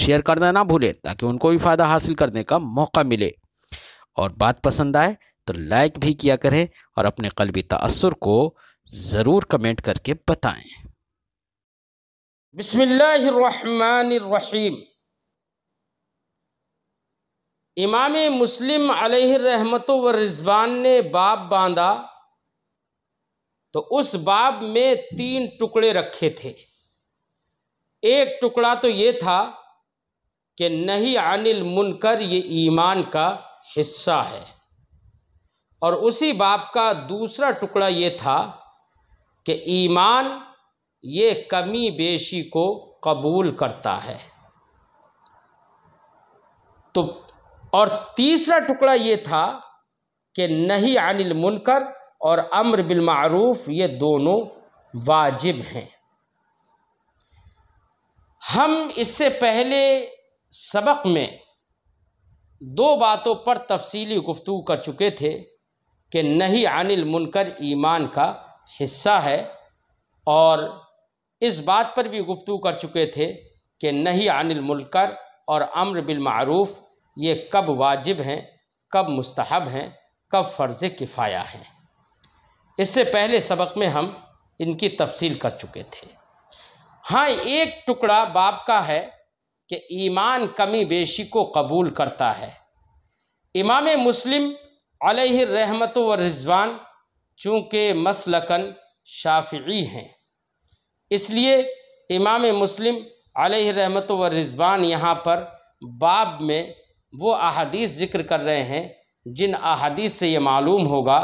share करना ना भूलें ताकि उनको भी फ़ायदा हासिल करने का मौका मिले और बात पसंद आए तो लाइक भी किया करें और अपने कलबी तसर को ज़रूर कमेंट करके बताएँ बसमीम इमाम मुस्लिम रहमत व रिजवान ने बाब बांधा तो उस बाब में तीन टुकड़े रखे थे एक टुकड़ा तो ये था कि नहीं अनिल मुनकर ये ईमान का हिस्सा है और उसी बाप का दूसरा टुकड़ा ये था कि ईमान ये कमी बेशी को कबूल करता है तो और तीसरा टुकड़ा ये था कि नहीं अनिल मुनकर और अम्र बिलमूफ ये दोनों वाजिब हैं हम इससे पहले सबक में दो बातों पर तफसीली गुफ्तु कर चुके थे कि नहीं अनिल मुनकर ईमान का हिस्सा है और इस बात पर भी गुफ्तु कर चुके थे कि नहीं अनिल मुनकर और अम्र बिलमूफ़ ये कब वाजिब हैं कब मुस्तहब हैं कब फ़र्ज़ किफ़ाया हैं इससे पहले सबक में हम इनकी तफसील कर चुके थे हाँ एक टुकड़ा बाप का है कि ईमान कमी बेशी को कबूल करता है इमाम मुस्लिम रहमत व रिजवान चूँकि मसलकन शाफ़ी हैं इसलिए इमाम मुस्लिम रहमत व रिजवान यहाँ पर बाब में वो अहादीस ज़िक्र कर रहे हैं जिन अहादीस से ये मालूम होगा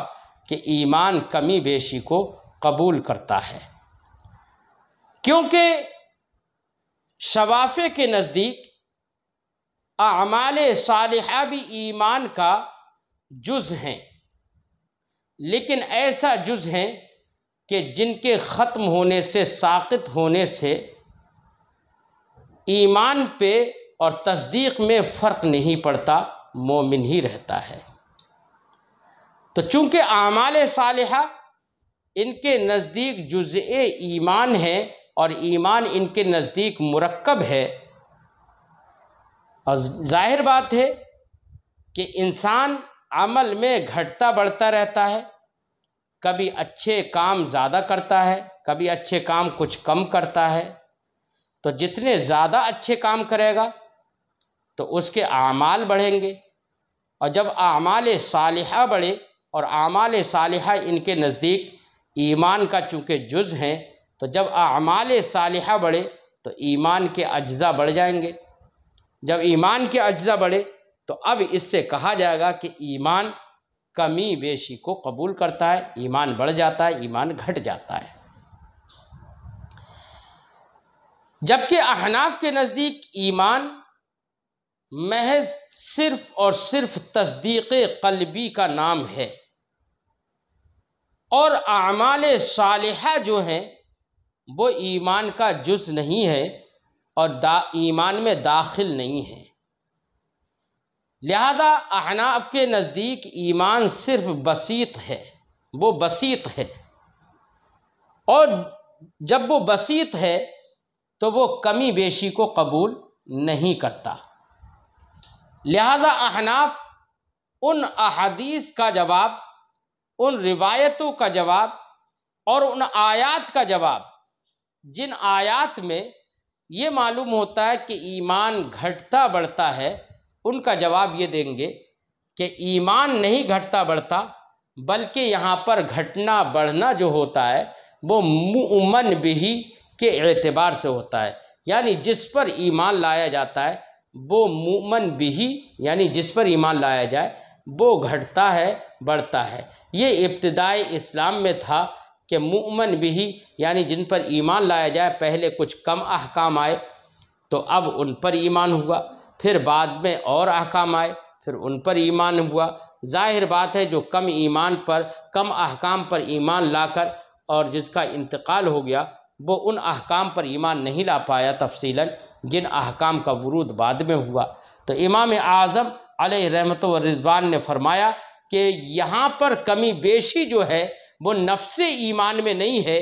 कि ईमान कमी बेशी को कबूल करता है क्योंकि शवाफ़े के नज़दीक अमाल साल भी ईमान का जुज़ हैं लेकिन ऐसा जुज़ हैं कि जिनके ख़त्म होने से साकित होने से ईमान पे और तस्दीक में फ़र्क नहीं पड़ता मोमिन ही रहता है तो चूँकि आमाल साल इनके नज़दीक जुज़ ईमान है और ईमान इनके नज़दीक मरकब है और जाहिर बात है कि इंसान अमल में घटता बढ़ता रहता है कभी अच्छे काम ज़्यादा करता है कभी अच्छे काम कुछ कम करता है तो जितने ज़्यादा अच्छे काम करेगा तो उसके आमाल बढ़ेंगे और जब आमाल सालिहा बढ़े और आमाल सालिहा इनके नज़दीक ईमान का चूँकि जुज़ हैं तो जब अमाल सालह बढ़े तो ईमान के अज्जा बढ़ जाएंगे जब ईमान के अज्जा बढ़े तो अब इससे कहा जाएगा कि ईमान कमी बेशी को कबूल करता है ईमान बढ़ जाता है ईमान घट जाता है जबकि अहनाफ के नज़दीक ईमान महज सिर्फ और सिर्फ तस्दीक कलबी का नाम है और आमाल सालह जो हैं वो ईमान का जुज नहीं है और दा ईमान में दाखिल नहीं है लिहाजा अहनाफ के नज़दीक ईमान सिर्फ बसीत है वो बसीत है और जब वो बसीत है तो वो कमी बेशी को कबूल नहीं करता लिहाजा अहनाफ उन अहादीस का जवाब उन रिवायतों का जवाब और उन आयात का जवाब जिन आयात में ये मालूम होता है कि ईमान घटता बढ़ता है उनका जवाब ये देंगे कि ईमान नहीं घटता बढ़ता बल्कि यहाँ पर घटना बढ़ना जो होता है वो मुमन बिही के एतबार से होता है यानी जिस पर ईमान लाया जाता है वो मुमन बिही यानी जिस पर ईमान लाया जाए वो घटता है बढ़ता है ये इब्तदाई इस्लाम में था कि मुमन भी यानी जिन पर ईमान लाया जाए पहले कुछ कम अहकाम आए तो अब उन पर ईमान हुआ फिर बाद में और अहकाम आए फिर उन पर ईमान हुआ जाहिर बात है जो कम ईमान पर कम अहकाम पर ईमान लाकर और जिसका इंतकाल हो गया वो उन अहकाम पर ईमान नहीं ला पाया तफसीला जिन अहकाम का वरूद बाद में हुआ तो इमाम आज़म रहमत रिजवान ने फरमाया कि यहाँ पर कमी बेशी जो है वो नफ्स ईमान में नहीं है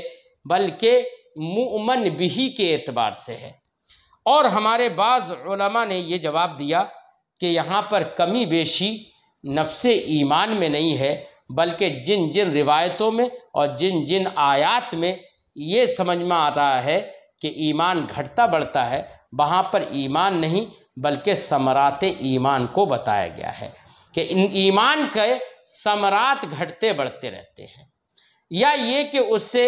बल्कि मुमन बिही के एतबार से है और हमारे बाज़ा ने यह जवाब दिया कि यहाँ पर कमी बेशी नफ्स ईमान में नहीं है बल्कि जिन जिन रिवायतों में और जिन जिन आयात में ये समझ में आ रहा है कि ईमान घटता बढ़ता है वहाँ पर ईमान नहीं बल्कि समरात ईमान को बताया गया है कि इन ईमान के समरात घटते बढ़ते रहते हैं या ये कि उससे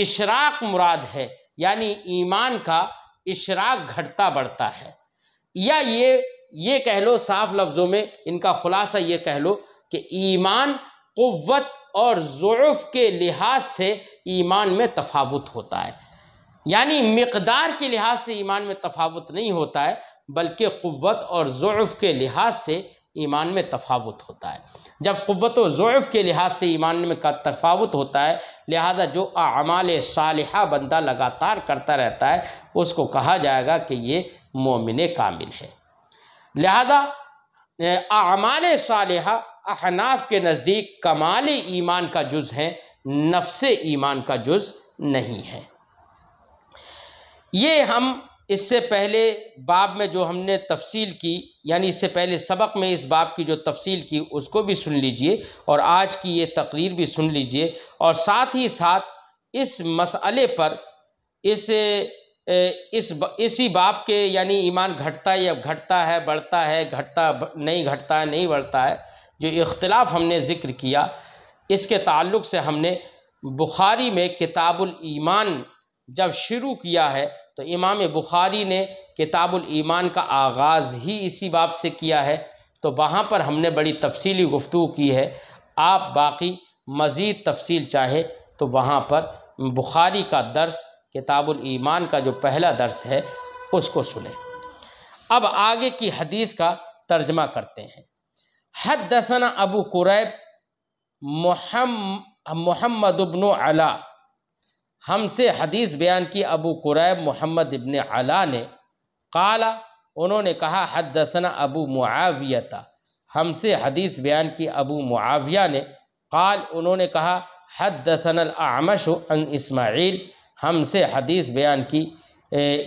इशराक मुराद है यानी ईमान का इशराक घटता बढ़ता है या ये ये कह लो साफ लफ्ज़ों में इनका खुलासा ये कह लो कि ईमान क़वत और ज़ुल्फ़ के लिहाज से ईमान में तफावत होता है यानी मकदार के लिहाज से ईमान में तफावत नहीं होता है बल्कि क़वत और ज़ुल्फ़ के लिहाज से ईमान में तफावत होता है जब कुत ज़ोफ़ के लिहाज से ईमान में का तफावत होता है लिहाजा जो अमाल साल बंदा लगातार करता रहता है उसको कहा जाएगा कि ये मोमिन कामिल है लिहाजा अमाल साल अहनाफ के नज़दीक कमाल ईमान का जुज़ है नफ्स ईमान का जुज़ नहीं है ये हम इससे पहले बाब में जो हमने तफसील की यानी इससे पहले सबक में इस बाब की जो तफसील की उसको भी सुन लीजिए और आज की ये तकरीर भी सुन लीजिए और साथ ही साथ इस मसले पर इस इस इसी बाप के यानी ईमान घटता है या घटता है बढ़ता है घटता नहीं घटता है नहीं बढ़ता है जो इख्तलाफ हमने ज़िक्र किया इसके ताल्लुक से हमने बुखारी में किताबुल ईमान जब शुरू किया है तो इमाम बुखारी ने किताबुल ईमान का आगाज़ ही इसी बाब से किया है तो वहाँ पर हमने बड़ी तफसीली गुफ्तु की है आप बाकी मज़ीद तफसील चाहे तो वहाँ पर बुखारी का दर्स किताबुल ईमान का जो पहला दर्स है उसको सुने अब आगे की हदीस का तर्जमा करते हैं हद दसना अबू कुरैब मोहम्मद मोहम्मदबन अला हमसे हदीस बयान की अबू कुरैब मोहम्मद इबन अला ने काला उन्होंने कहा हद दसना अबू मुआविया हमसे हदीस बयान की अबू मुआविया ने काल उन्होंने कहा दसन आमश अन इसमाइल हमसे हदीस बयान की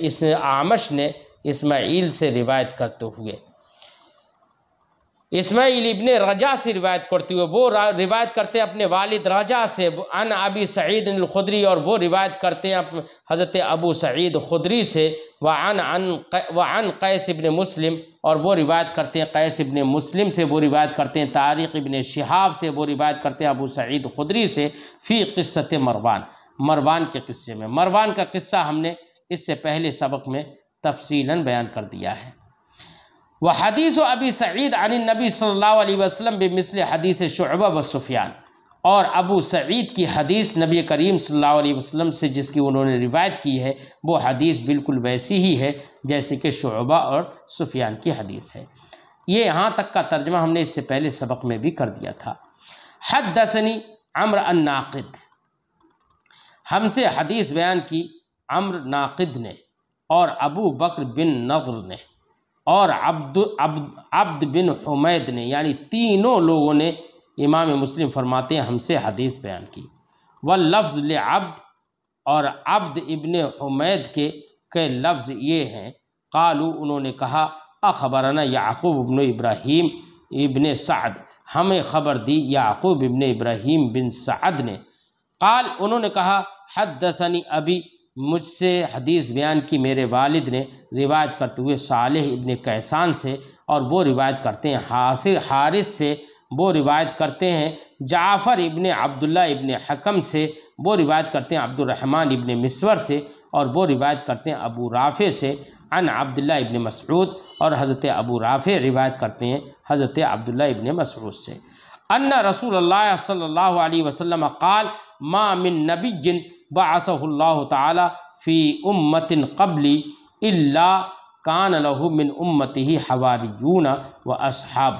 इस आमश ने इसमाइल से रिवायत करते हुए इसमाइल इबन रजा से रिवायत करती हुए वो रिवायत करते हैं अपने वालिद रजा से अन अबी सईद खुदरी और वो रिवायत करते हैं हज़रत अबू सईद खुदरी से व अन व अन कैस इबन मुस्लिम और वो रिवायत करते हैं कैस इबन मुस्लिम से वो रिवायत करते हैं तारिक इबन शहाब से वो रिवायत करते हैं अबू सईद खुदरी से फ़ी क़स्त मरवान मरवान के क़स्से में मरवान का क़स्सा हमने इससे पहले सबक में तफसीला बयान कर दिया है व हदीस व अबी सईद अन नबी सल्लल्लाहु अलैहि वसल्लम मिसल हदीस शुबा व सुफियान और अबू सईद की हदीस नबी करीम सल्लल्लाहु अलैहि वसल्लम से जिसकी उन्होंने रिवायत की है वो हदीस बिल्कुल वैसी ही है जैसे कि शुबा और सुफियान की हदीस है ये यहाँ तक का तर्जमा हमने इससे पहले सबक में भी कर दिया था हद दसनी अम्र नाकिद हमसे हदीस बयान की अम्र नाकिद ने और अबू बकर बिन नगर ने और अब्द अब्द अब्द बिन हुमैद ने यानी तीनों लोगों ने इमाम मुस्लिम फरमाते हैं हमसे हदीस बयान की व लफ्ज़ ले अब्द और अब्द इबन हुमैद के कई लफ्ज़ ये हैं कालू उन्होंने कहा अखबराना याकूब इबन इब्राहीम इबन सद हमें खबर दी याकूब इबन इब्राहीम बिन साद ने काल उन्होंने कहा हदसनी अभी मुझसे हदीस बयान की मेरे वालिद ने रिवायत करते हुए साल इबन कैसान से और वो रिवायत करते हैं हास हारिस से वो रिवायत करते हैं जाफ़र इबन अब्दुल्ला इबन हकम से वो रिवायत करते हैं अब्दुलरहमान इबन मिसवर से और वो रिवायत करते हैं अबू राफ़े से अन अब्दुल्ला इबन मसरूद और हज़रत अबू राफ़े रिवायत करते हैं हज़रत अब्दुल्ला इबन मसरूद से अन रसूल सल्ला वसम कल मामिन मिन नबी जिन बासल्ला ताली फ़ी उम्मतिन कबली इल्ला कान लहू मिन उम्मति ही यून व असहाब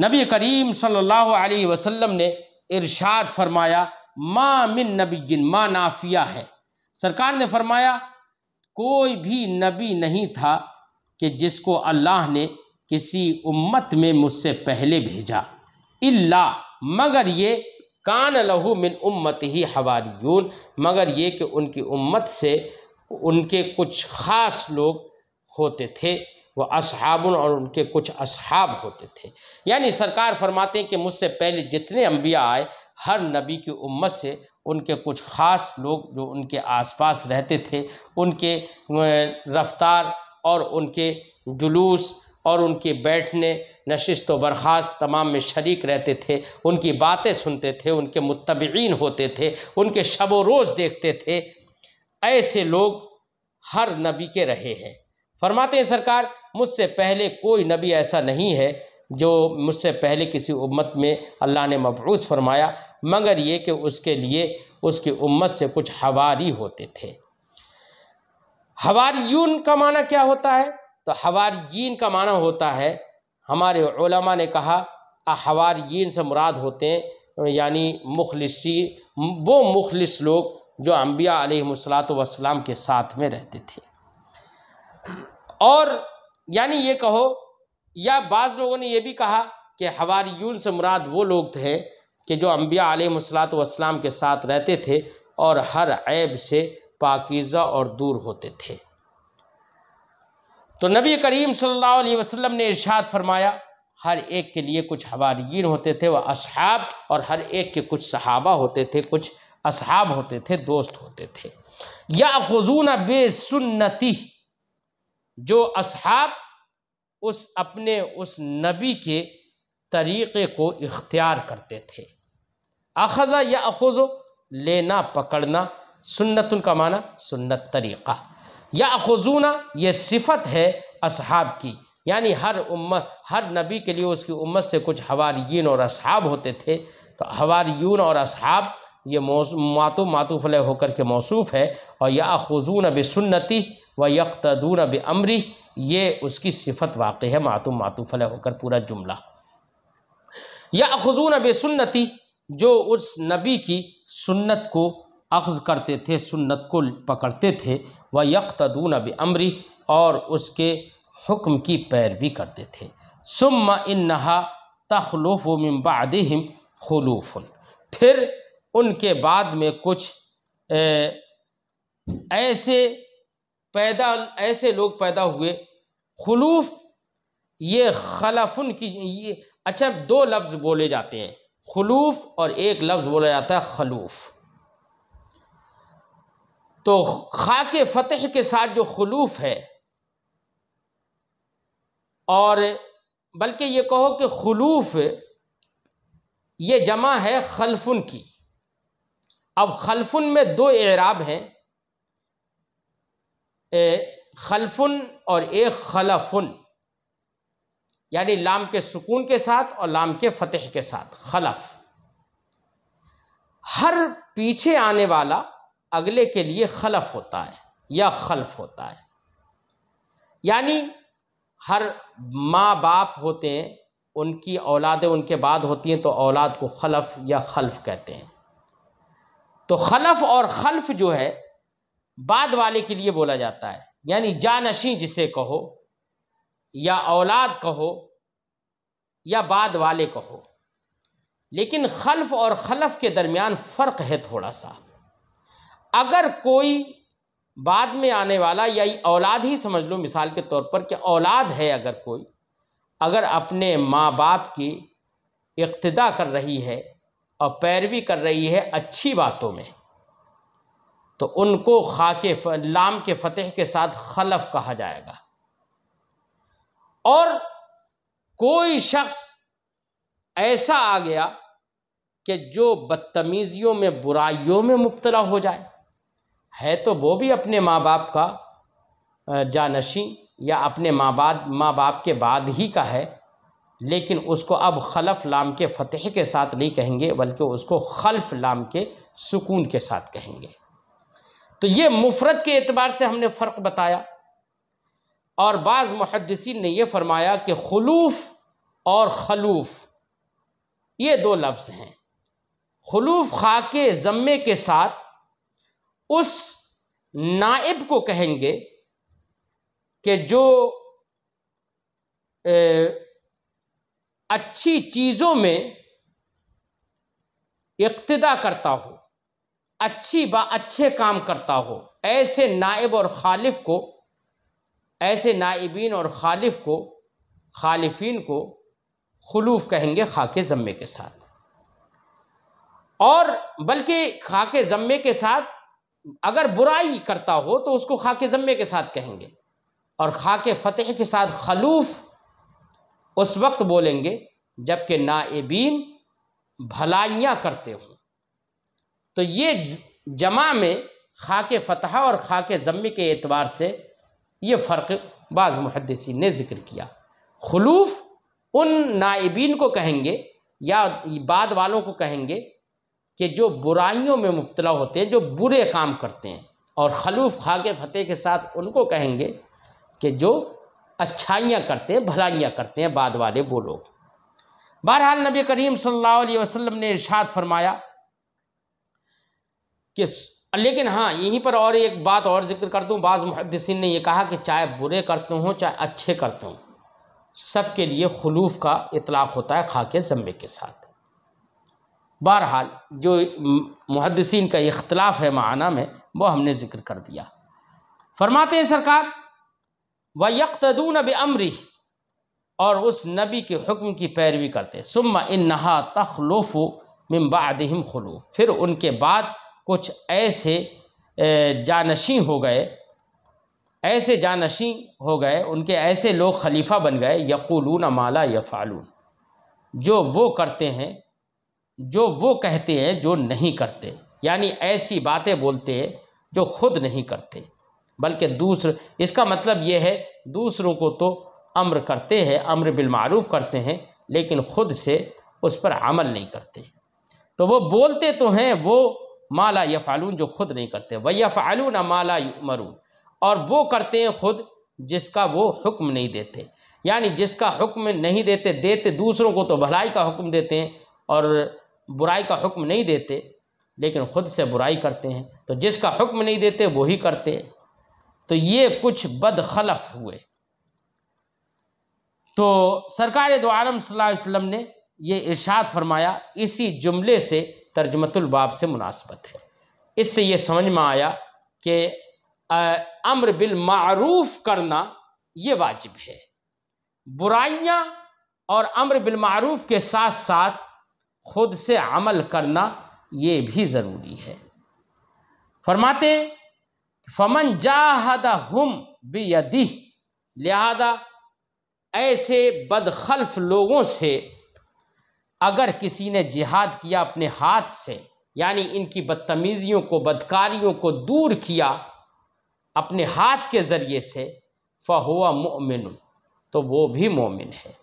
नबी करीम सल्लल्लाहु अलैहि वसल्लम ने इरशाद फरमाया मा मिन नबी मा नाफिया है सरकार ने फरमाया कोई भी नबी नहीं था कि जिसको अल्लाह ने किसी उम्मत में मुझसे पहले भेजा इल्ला मगर ये कान लहू मिन उम्मत ही हवारीून मगर ये कि उनकी उम्मत से उनके कुछ ख़ास लोग होते थे वह असहाबुन और उनके कुछ असहाब होते थे यानी सरकार फरमाते हैं कि मुझसे पहले जितने अम्बिया आए हर नबी की उम्मत से उनके कुछ ख़ास लोग जो उनके आसपास रहते थे उनके रफ्तार और उनके जुलूस और उनके बैठने नशिस्त बर्खास्त तमाम में शरीक रहते थे उनकी बातें सुनते थे उनके मुतबीन होते थे उनके शब रोज़ देखते थे ऐसे लोग हर नबी के रहे हैं फरमाते हैं सरकार मुझसे पहले कोई नबी ऐसा नहीं है जो मुझसे पहले किसी उम्मत में अल्लाह ने मबरूस फरमाया मगर ये कि उसके लिए उसकी उम्मत से कुछ हवारी होते थे हवारी का माना क्या होता है तो हवारीन का माना होता है हमारे ओलमा ने कहा हवारयीन से मुराद होते हैं यानी मुखलसी वो मुखलस लोग जो अम्बिया आलमसलात वसलाम के साथ में रहते थे और यानी ये कहो या बाज़ लोगों ने यह भी कहा कि हवारी से मुराद वो लोग थे कि जो अम्बिया आलमसलात वसलाम के साथ रहते थे और हर ऐब से पाकिज़ा और दूर होते थे तो नबी करीम सल्लल्लाहु अलैहि वसल्लम ने इरशाद फरमाया हर एक के लिए कुछ हवारीन होते थे वह अब और हर एक के कुछ सहाबा होते थे कुछ असहाब होते थे दोस्त होते थे या खजून सुन्नति जो अब उस अपने उस नबी के तरीक़े को इख्तियार करते थे अखज़ा या अखज़ो लेना पकड़ना सुन्नत उनका माना सुन्नत तरीक़ा या खजूना ये सिफत है असहाब की यानी हर उम्म हर नबी के लिए उसकी उम्मत से कुछ हवारीन और असहाब होते थे तो हवारीन और असहाब ये मातु मातूफ़ल होकर के मौसूफ़ है और या खजून सुन्नती व अब अमरी ये उसकी सिफत वाक़ है मातु मातूफ़ल होकर पूरा जुमला या खजून बसन्नति जो उस नबी की सुन्नत को अख्ज़ करते थे सुन्नत को पकड़ते थे व यकतदून अमरी और उसके हुक्म की पैरवी करते थे सुम इन नहा तखलूफ़ मबादम खलूफ़ फिर उनके बाद में कुछ ऐसे पैदा ऐसे लोग पैदा हुए खलूफ़ ये खलफुन की ये अच्छा दो लफ्ज़ बोले जाते हैं खलूफ़ और एक लफ्ज़ बोला जाता है खलूफ़ तो के फतेह के साथ जो खलूफ है और बल्कि ये कहो कि खलूफ ये जमा है खलफुन की अब खलफुन में दो एराब हैं खलफुन और एक खलफुन यानी लाम के सुकून के साथ और लाम के फतेह के साथ खलफ हर पीछे आने वाला अगले के लिए खलफ होता है या खल्फ होता है यानी हर माँ बाप होते हैं उनकी औलादें उनके बाद होती हैं तो औलाद को खलफ या खल्फ कहते हैं तो खलफ और खल्फ जो है बाद वाले के लिए बोला जाता है यानी जानशी जिसे कहो या औलाद कहो या बाद वाले कहो लेकिन खल्फ और खलफ के दरमियान फ़र्क है थोड़ा सा अगर कोई बाद में आने वाला या औलाद ही समझ लो मिसाल के तौर पर कि औलाद है अगर कोई अगर अपने माँ बाप की इक्तदा कर रही है और पैरवी कर रही है अच्छी बातों में तो उनको खा के लाम के फतेह के साथ खलफ कहा जाएगा और कोई शख्स ऐसा आ गया कि जो बदतमीज़ियों में बुराइयों में मुबतला हो जाए है तो वो भी अपने माँ बाप का जानशी या अपने माँ बाप माँ बाप के बाद ही का है लेकिन उसको अब खलफ लाम के फतेह के साथ नहीं कहेंगे बल्कि उसको खल्फ लाम के सुकून के साथ कहेंगे तो ये मुफरत के एतबार से हमने फ़र्क बताया और बाज़ मुहदसिन ने यह फरमाया कि खलूफ़ और खलूफ़ ये दो लफ्ज़ हैं खलूफ़ खा के ज़म्मे के साथ उस नाइब को कहेंगे कि जो ए, अच्छी चीज़ों में इक्तदा करता हो अच्छी बा अच्छे काम करता हो ऐसे नाइब और खालिफ को ऐसे नाइबीन और खालिफ को खालिफिन को खलूफ कहेंगे खाके ज़म्मे के साथ और बल्कि खाके ज़म्मे के साथ अगर बुराई करता हो तो उसको खाके ज़म्मे के साथ कहेंगे और खाके फ़तेह के साथ खलूफ उस वक्त बोलेंगे जबकि नाएबीन भलाइयाँ करते हों तो ये जमा में खाके फ़तह और खाके ज़म्मे के एतबार से ये फ़र्क बाज़ मुहदसिन ने ज़िक्र किया खलूफ उन नाइबीन को कहेंगे या बाद वालों को कहेंगे कि जो बुराइयों में मुबतला होते हैं जो बुरे काम करते हैं और खलूफ खा के फतेह के साथ उनको कहेंगे कि जो अच्छाइयाँ करते हैं भलाइयाँ करते हैं बाद वाले वो लोग बहरहाल नबी करीम सल्लल्लाहु अलैहि वसल्लम ने इरशाद फरमाया कि लेकिन हाँ यहीं पर और एक बात और जिक्र कर दूँ बाज़ मुहदसिन ने यह कहा कि चाहे बुरे करते हों चाहे अच्छे करते हों सब के लिए खलूफ का इतलाक़ होता है खा के ज़म्मे के साथ बहरहाल जो मुहदसिन का इख्तलाफ है माना में वो हमने ज़िक्र कर दिया फरमाते हैं सरकार व नब अमरी और उस नबी के हुक्म की पैरवी करते सुम्मा नहा तखलोफ़ो मम्बादम खलूफ फिर उनके बाद कुछ ऐसे जानशी हो गए ऐसे जानशी हो गए उनके ऐसे लोग खलीफा बन गए न माला यफ़ालून जो वो करते हैं जो वो कहते हैं जो नहीं करते यानी ऐसी बातें बोलते हैं जो खुद नहीं करते बल्कि दूसरे इसका मतलब ये है दूसरों को तो अम्र करते हैं अम्र बिलमूफ़ करते हैं लेकिन ख़ुद से उस पर अमल नहीं करते तो वो बोलते तो हैं वो माला यफ़ालून जो खुद नहीं करते वह फ़ालून माला मरून और वो करते हैं खुद जिसका वो हुक्म नहीं देते यानी जिसका हुक्म नहीं देते देते दूसरों को तो भलाई का हुक्म देते हैं और बुराई का हुक्म नहीं देते लेकिन ख़ुद से बुराई करते हैं तो जिसका हुक्म नहीं देते वही करते तो ये कुछ बदखलफ हुए तो सरकार दो आलम वसम ने ये इरशाद फरमाया इसी जुमले से तर्जमतुलबाब से मुनासबत है इससे ये समझ में आया कि अम्र बिल करना ये वाजिब है बुराइयाँ और अम्र बिल के साथ साथ खुद से अमल करना ये भी ज़रूरी है फरमाते फमन जाहदा हम बेदी लिहाजा ऐसे बदखल्फ लोगों से अगर किसी ने जिहाद किया अपने हाथ से यानी इनकी बदतमीज़ियों को बदकारियों को दूर किया अपने हाथ के ज़रिए से फ़हुआ मोमिन तो वो भी मोमिन है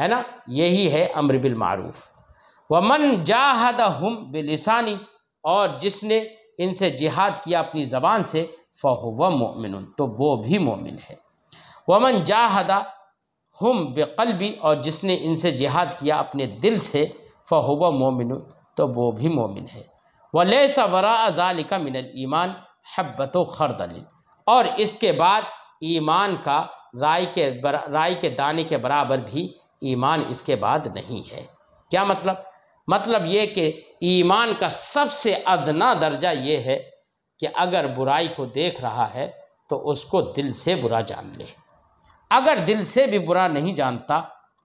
है ना यही है अमर बिल मारूफ़ वमन जाहद हम बिलसानी और जिसने इनसे जिहाद किया अपनी ज़बान से व मोमिन तो वो भी मोमिन है वमन जाहदा हम बेकलबी और जिसने इनसे जिहाद किया अपने दिल से व मोमिन तो वो भी मोमिन है वले सवरा अजालिका मिनल ईमान हब्बत खरदल और इसके बाद ईमान का राय के राय के दाने के बराबर भी ईमान इसके बाद नहीं है क्या मतलब मतलब ये कि ईमान का सबसे अदना दर्जा ये है कि अगर बुराई को देख रहा है तो उसको दिल से बुरा जान ले अगर दिल से भी बुरा नहीं जानता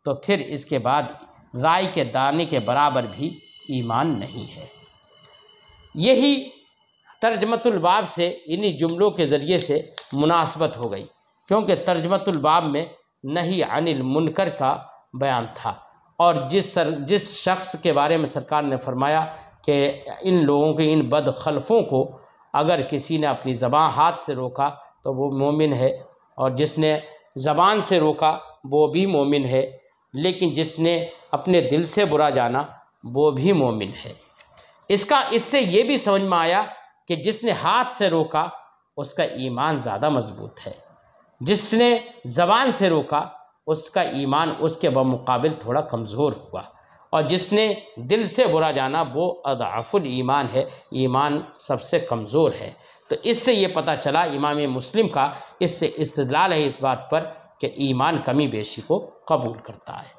तो फिर इसके बाद राय के दाने के बराबर भी ईमान नहीं है यही तर्जमतुलबाब से इन्हीं जुमलों के ज़रिए से मुनासबत हो गई क्योंकि तर्जमतुलबाब में नहीं अनिल मुनकर का बयान था और जिस सर जिस शख्स के बारे में सरकार ने फरमाया कि इन लोगों के इन बदखलफ़ों को अगर किसी ने अपनी ज़बान हाथ से रोका तो वो मोमिन है और जिसने ज़बान से रोका वो भी मोमिन है लेकिन जिसने अपने दिल से बुरा जाना वो भी मोमिन है इसका इससे ये भी समझ में आया कि जिसने हाथ से रोका उसका ईमान ज़्यादा मज़बूत है जिसने ज़बान से रोका उसका ईमान उसके बमक़ाबिल थोड़ा कमज़ोर हुआ और जिसने दिल से बुरा जाना वो अदाफुल ईमान है ईमान सबसे कमज़ोर है तो इससे ये पता चला इमाम मुस्लिम का इससे इस्तलाल है इस बात पर कि ईमान कमी बेशी को कबूल करता है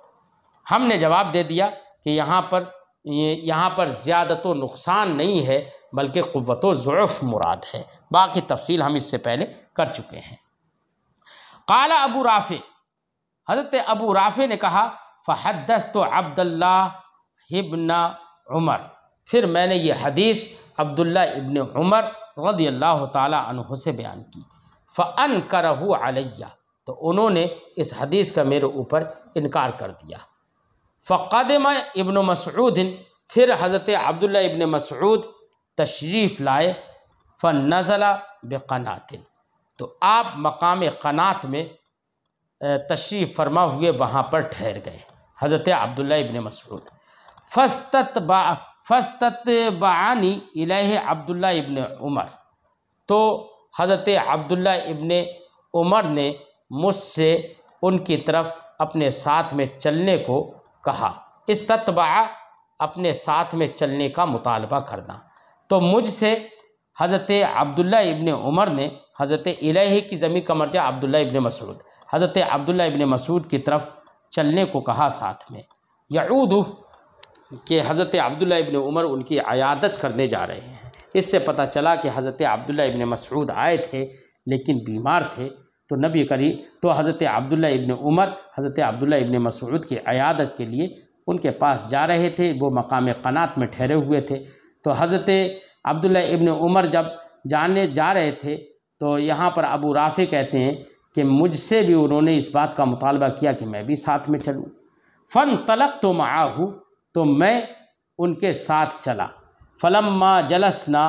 हमने जवाब दे दिया कि यहाँ पर यहाँ पर ज़्यादत नुकसान नहीं है बल्कि क़वत ज़ुफ़ मुराद है बाकी तफसील हम इससे पहले कर चुके हैं काला अबू राफ़ी हज़रत अबू राफ़े ने कहा फ़हदस तो अब्दुल्ला हिबना उमर फिर मैंने ये हदीस अब्दुल्ला इबन उमर रदी अल्लाह तह से बयान की फ़न करहू अलैया तो उन्होंने इस हदीस का मेरे ऊपर इनकार कर दिया फ़क़दम इबन मसरूदिन फिर हज़रत अब्दुल्ला इबन मसरूद तशरीफ़ लाए फ़ नज़ला बक़नातिन तो आप मकाम कनात में तशरीफ़ फरमा हुए वहाँ पर ठहर गए हज़रत अब्दुल्ला इबन मसरूद फस्तत बा फस्तत बानी इलाह अब्दुल्ला इबन उमर तो हज़रत अब्दुल्ला इबन उमर ने मुझसे उनकी तरफ अपने साथ में चलने को कहा इस तत्बा अपने साथ में चलने का मुतालबा करना तो मुझसे हज़रत अब्दुल्ला इबन उमर ने हज़रत इलाही की ज़मीन का मर्जा अब्दुल्ला इबन मसरूद हज़रत अब्दुल्ला इबन मसूद की तरफ चलने को कहा साथ में यऊद कि हज़रत अब्दुल्ला इबन उमर उनकी अयादत करने जा रहे हैं इससे पता चला कि हज़रत अब्दुल्ला इबन मसूद आए थे लेकिन बीमार थे तो नबी करी तो हज़रत अब्दुल्ला इबन उमर हज़रत अब्दुल्ला इबन मसूद की अयादत के लिए उनके पास जा रहे थे वो मकाम कनात में ठहरे हुए थे तो हज़रत अब्दुल्ला इबन उमर जब जाने जा रहे थे तो यहाँ पर अबू राफ़ी कहते हैं कि मुझसे भी उन्होंने इस बात का मुतालबा किया कि मैं भी साथ में चलूँ फ़न तलक तो माहू तो मैं उनके साथ चला फ़लम्मा जलसना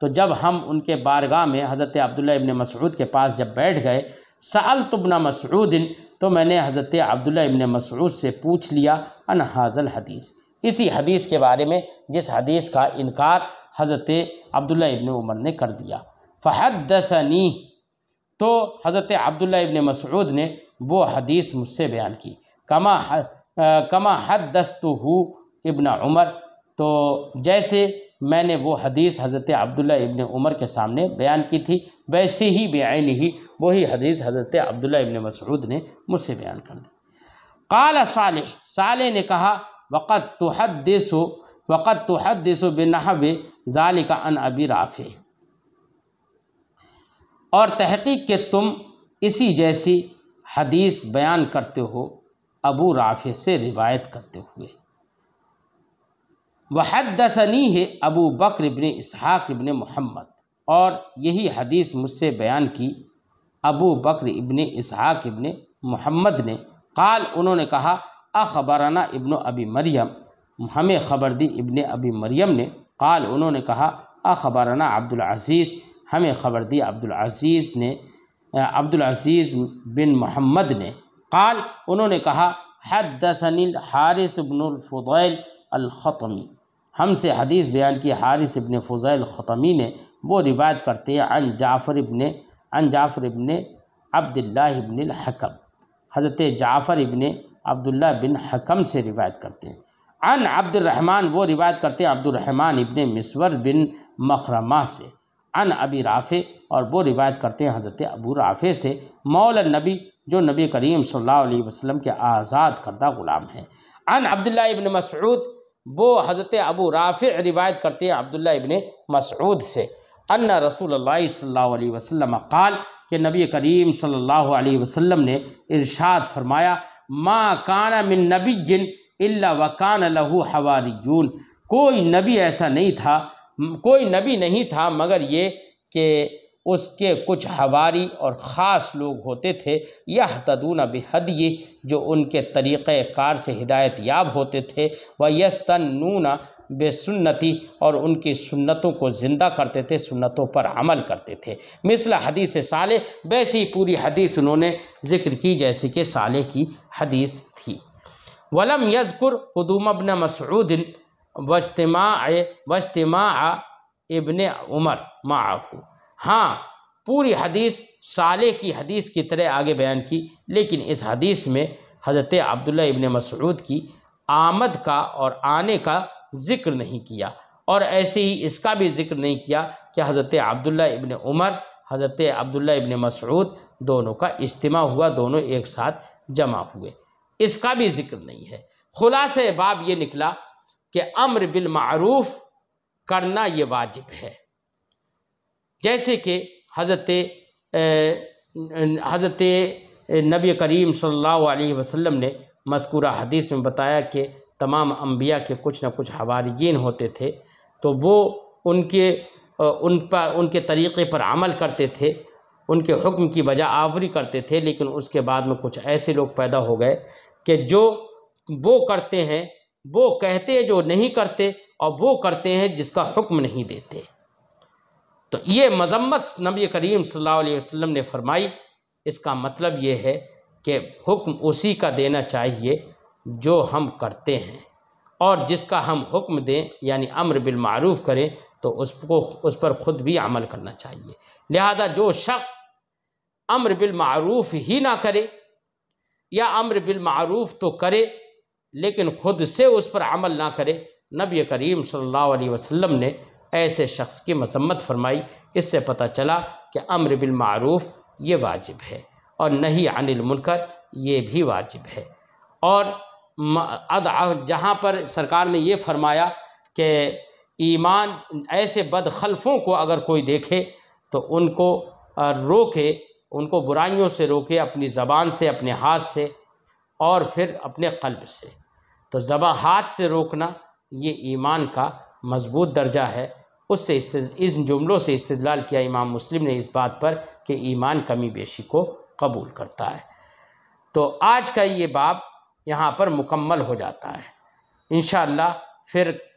तो जब हम उनके बारगाह में हज़रत अब्दुल्ला इबन मसरूद के पास जब बैठ गए सअल तुबना मसरूदिन तो मैंने हज़रत अब्दुल्ला इबन मसरूद से पूछ लिया अन हाजल हदीस इसी हदीस के बारे में जिस हदीस का इनकार हज़रत अब्दुल्ला इबन उमर ने कर दिया दसनी तो हज़रत अब्दुल्ला इबन मसूद ने वो हदीस मुझसे बयान की कमा हद, आ, कमा हद दस्तु हु इबन उमर तो जैसे मैंने वो हदीस हज़रत अब्दुल्ला इबन उमर के सामने बयान की थी वैसे ही बेआन ही वही हदीस हज़रत अब्दुल्ला इबन मसूद ने मुझसे बयान कर दी काल साल साल ने कहा वक़त तो हद देसो वक़त तो हद देसो बेनहब ज़ालिका अन अबी राफ़े और तहकीक के तुम इसी जैसी हदीस बयान करते हो अबू राफ़े से रिवायत करते हुए वहदसनी है अबू बकर इबन इसहाक इबन मोहम्मद और यही हदीस मुझसे बयान की अबू बकर इबन इसहाक इबन मोहम्मद ने काल उन्होंने कहा अखबराना इब्न अबी मरियम हमें खबर दी इब्न अबी मरियम ने काल उन्होंने कहा अखबराना अब्दुल अजीज़ हमें ख़बर दी अब्दुल अजीज़ ने अब्दुल अजीज़ बिन मोहम्मद ने काल उन्होंने कहा हदसनील हारिस इबन फ़ुदैल अलख़तमी हमसे हदीस बयान की हारिस इबन फ़ैल ख़तमी ने वो रिवायत करते हैं अन जाफ़र इबन अन जाफ़र इबन अब्दुल्ला इबन हकम हज़रत जाफ़र इबन अब्दुल्ला बिन हकम से रिवायत करते हैं अन अब्दुलरहमान वो रिवायत करते हैं अब्दुलरहमान इबन मिसवर बिन मखरमा से अन अबी राफ़े और वो रिवायत करते हैं हज़रत अबू राफ़े से मौल नबी जो नबी करीम सल्लल्लाहु अलैहि वसल्लम के आज़ाद करदा ग़ुलाम हैं अन अब्दुल्ला इबन मसरूद वो हज़रत अबू राफ़ रिवायत करते हैं अब्दुल्ला इबन मसरूद से अन रसूल सल्लल्लाहु अलैहि वसल्लम काल के नबी करीम सल्लल्लाहु अलैहि वसल्लम ने इरशाद फरमाया मा काना मिन नबी जिन अल्ला वकान लहू हवारीजून कोई नबी ऐसा नहीं था कोई नबी नहीं था मगर ये कि उसके कुछ हवारी और ख़ास लोग होते थे यह तदून बेहदी जो उनके तरीक़ार से हिदायत याब होते थे व यस्तनूना बेसन्नती और उनकी सुन्नतों को ज़िंदा करते थे सुन्नतों पर अमल करते थे मिसल हदीस साले वैसे ही पूरी हदीस उन्होंने ज़िक्र की जैसे कि साले की हदीस थी वलम यजकुर हदूम अबन मसरूदिन वजतमा वजतमा इबन उमर माहू हाँ पूरी हदीस साले की हदीस की तरह आगे बयान की लेकिन इस हदीस में हज़रत अब्दुल्ला इबन मसरूद की आमद का और आने का ज़िक्र नहीं किया और ऐसे ही इसका भी ज़िक्र नहीं किया कि हज़रत अब्दुल्ला इबन उमर हज़रत अब्दुल्ला इबन मसरूद दोनों का इज्तम हुआ दोनों एक साथ जमा हुए इसका भी ज़िक्र नहीं है खुलासे बाब ये निकला कि अम्र बिल करना ये वाजिब है जैसे कि हज़रत हज़रत नबी करीम सल्लल्लाहु अलैहि वसल्लम ने मस्कूरा हदीस में बताया कि तमाम अम्बिया के कुछ न कुछ हवारीन होते थे तो वो उनके उन पर उनके तरीक़े पर अमल करते थे उनके हुक्म की वजह आवरी करते थे लेकिन उसके बाद में कुछ ऐसे लोग पैदा हो गए कि जो वो करते हैं वो कहते हैं जो नहीं करते और वो करते हैं जिसका हुक्म नहीं देते तो ये मजम्मत नबी करीम सल्लल्लाहु अलैहि वसल्लम ने फरमाई इसका मतलब ये है कि हुक्म उसी का देना चाहिए जो हम करते हैं और जिसका हम हुक्म दें यानी अम्र बिलमूफ़ करें तो उसको उस पर ख़ुद भी अमल करना चाहिए लिहाजा जो शख्स अम्र बिलमूफ़ ही ना करे या अम्र बिलमूफ़ तो करे लेकिन ख़ुद से उस पर अमल ना करे नबी करीम सल्लल्लाहु अलैहि वसल्लम ने ऐसे शख्स की मसम्मत फरमाई इससे पता चला कि अम्र बिलमूफ़ ये वाजिब है और नहीं अनिल मुनकर ये भी वाजिब है और जहाँ पर सरकार ने ये फरमाया कि ईमान ऐसे बदखलफ़ों को अगर कोई देखे तो उनको रोके उनको बुराइयों से रोके अपनी ज़बान से अपने हाथ से और फिर अपने कल्ब से तो ज़बा हाथ से रोकना ये ईमान का मजबूत दर्जा है उससे इस जुमलों से इस्तलाल किया इमाम मुस्लिम ने इस बात पर कि ईमान कमी बेशी को कबूल करता है तो आज का ये बाब यहाँ पर मुकम्मल हो जाता है इन फिर